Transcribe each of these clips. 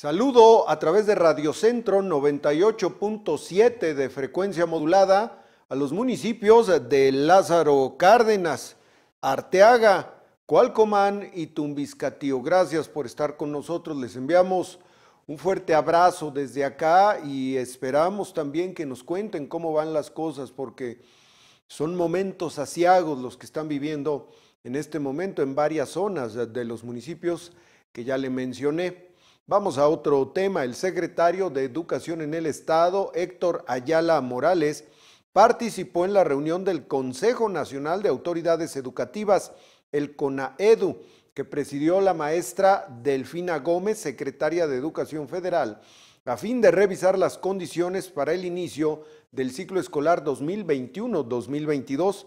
Saludo a través de Radiocentro 98.7 de frecuencia modulada a los municipios de Lázaro Cárdenas, Arteaga, Cualcomán y Tumbiscatío. Gracias por estar con nosotros. Les enviamos un fuerte abrazo desde acá y esperamos también que nos cuenten cómo van las cosas porque son momentos asiagos los que están viviendo en este momento en varias zonas de los municipios que ya le mencioné. Vamos a otro tema. El secretario de Educación en el Estado, Héctor Ayala Morales, participó en la reunión del Consejo Nacional de Autoridades Educativas, el CONAEDU, que presidió la maestra Delfina Gómez, secretaria de Educación Federal, a fin de revisar las condiciones para el inicio del ciclo escolar 2021-2022.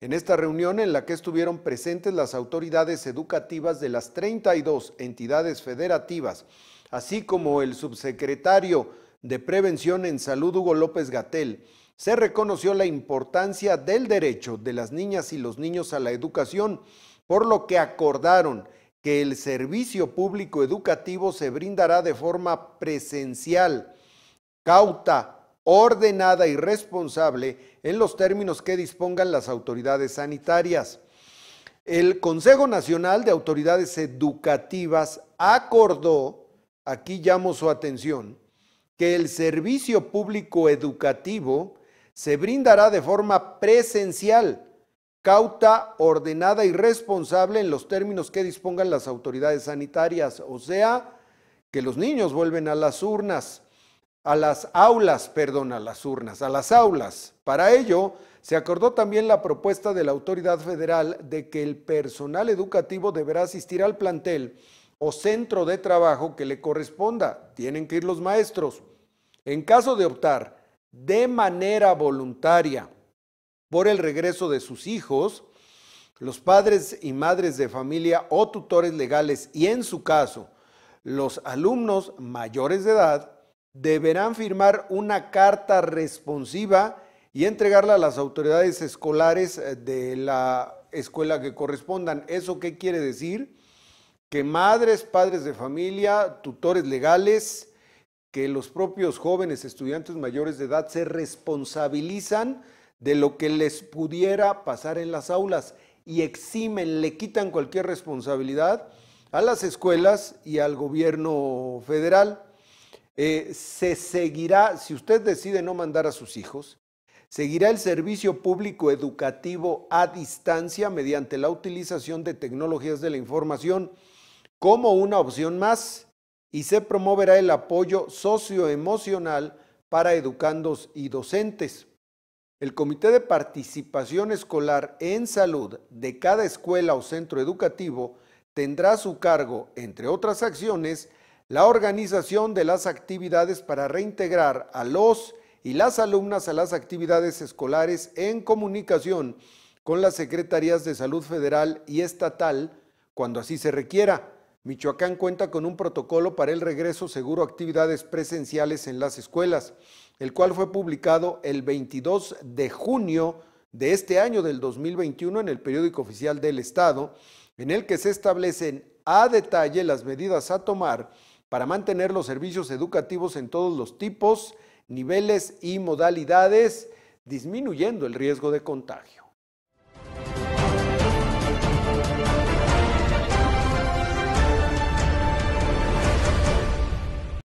En esta reunión en la que estuvieron presentes las autoridades educativas de las 32 entidades federativas, así como el subsecretario de Prevención en Salud Hugo López Gatel, se reconoció la importancia del derecho de las niñas y los niños a la educación, por lo que acordaron que el servicio público educativo se brindará de forma presencial, cauta ordenada y responsable en los términos que dispongan las autoridades sanitarias. El Consejo Nacional de Autoridades Educativas acordó, aquí llamo su atención, que el servicio público educativo se brindará de forma presencial, cauta, ordenada y responsable en los términos que dispongan las autoridades sanitarias, o sea, que los niños vuelven a las urnas a las aulas, perdón, a las urnas, a las aulas. Para ello, se acordó también la propuesta de la autoridad federal de que el personal educativo deberá asistir al plantel o centro de trabajo que le corresponda. Tienen que ir los maestros. En caso de optar de manera voluntaria por el regreso de sus hijos, los padres y madres de familia o tutores legales y en su caso, los alumnos mayores de edad deberán firmar una carta responsiva y entregarla a las autoridades escolares eh, de la escuela que correspondan. ¿Eso qué quiere decir? Que madres, padres de familia, tutores legales, que los propios jóvenes estudiantes mayores de edad se responsabilizan de lo que les pudiera pasar en las aulas y eximen, le quitan cualquier responsabilidad a las escuelas y al gobierno federal. Eh, se seguirá, si usted decide no mandar a sus hijos, seguirá el servicio público educativo a distancia mediante la utilización de tecnologías de la información como una opción más y se promoverá el apoyo socioemocional para educandos y docentes. El Comité de Participación Escolar en Salud de cada escuela o centro educativo tendrá a su cargo, entre otras acciones, la organización de las actividades para reintegrar a los y las alumnas a las actividades escolares en comunicación con las secretarías de salud federal y estatal cuando así se requiera. Michoacán cuenta con un protocolo para el regreso seguro a actividades presenciales en las escuelas, el cual fue publicado el 22 de junio de este año del 2021 en el periódico oficial del Estado, en el que se establecen a detalle las medidas a tomar para mantener los servicios educativos en todos los tipos, niveles y modalidades, disminuyendo el riesgo de contagio.